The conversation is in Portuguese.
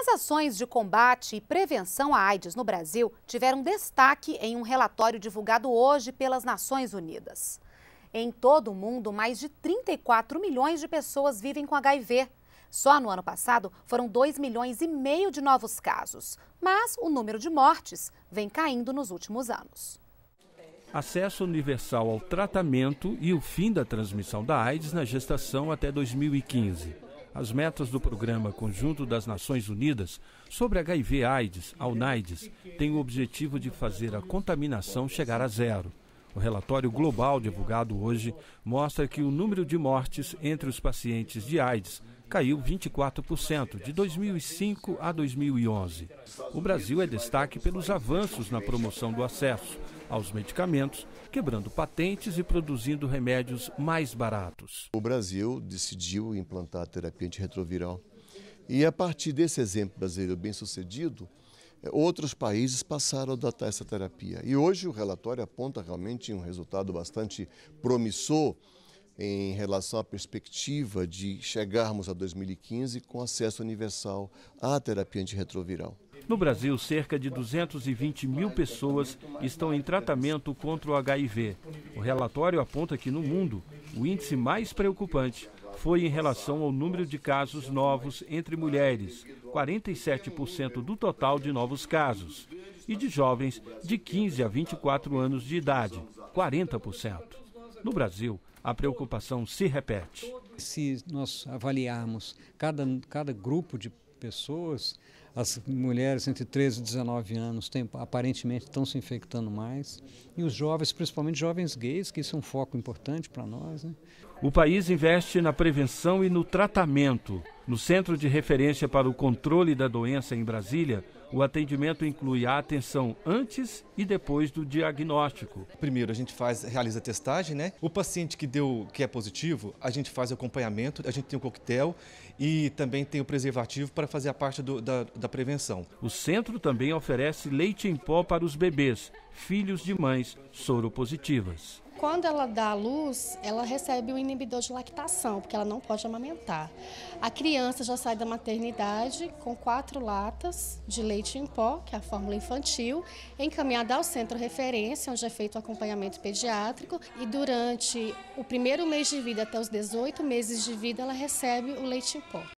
As ações de combate e prevenção à AIDS no Brasil tiveram destaque em um relatório divulgado hoje pelas Nações Unidas. Em todo o mundo, mais de 34 milhões de pessoas vivem com HIV. Só no ano passado foram 2 milhões e meio de novos casos, mas o número de mortes vem caindo nos últimos anos. Acesso universal ao tratamento e o fim da transmissão da AIDS na gestação até 2015 as metas do programa Conjunto das Nações Unidas sobre HIV/AIDS, AUNAIDS, têm o objetivo de fazer a contaminação chegar a zero. O relatório global divulgado hoje mostra que o número de mortes entre os pacientes de AIDS caiu 24% de 2005 a 2011. O Brasil é destaque pelos avanços na promoção do acesso aos medicamentos, quebrando patentes e produzindo remédios mais baratos. O Brasil decidiu implantar a terapia antirretroviral. E a partir desse exemplo brasileiro bem-sucedido, é, outros países passaram a adotar essa terapia. E hoje o relatório aponta realmente um resultado bastante promissor em relação à perspectiva de chegarmos a 2015 com acesso universal à terapia antirretroviral. No Brasil, cerca de 220 mil pessoas estão em tratamento contra o HIV. O relatório aponta que no mundo, o índice mais preocupante foi em relação ao número de casos novos entre mulheres, 47% do total de novos casos, e de jovens de 15 a 24 anos de idade, 40%. No Brasil, a preocupação se repete. Se nós avaliarmos cada, cada grupo de pessoas, as mulheres entre 13 e 19 anos têm, aparentemente estão se infectando mais, e os jovens, principalmente jovens gays, que isso é um foco importante para nós. Né? O país investe na prevenção e no tratamento. No Centro de Referência para o Controle da Doença em Brasília, o atendimento inclui a atenção antes e depois do diagnóstico. Primeiro, a gente faz, realiza a testagem, né? O paciente que deu, que é positivo, a gente faz o acompanhamento, a gente tem o coquetel e também tem o preservativo para fazer a parte do, da, da prevenção. O centro também oferece leite em pó para os bebês, filhos de mães soropositivas. Quando ela dá à luz, ela recebe o um inibidor de lactação, porque ela não pode amamentar. A criança já sai da maternidade com quatro latas de leite em pó, que é a fórmula infantil, encaminhada ao centro referência, onde é feito o acompanhamento pediátrico. E durante o primeiro mês de vida até os 18 meses de vida, ela recebe o leite em pó.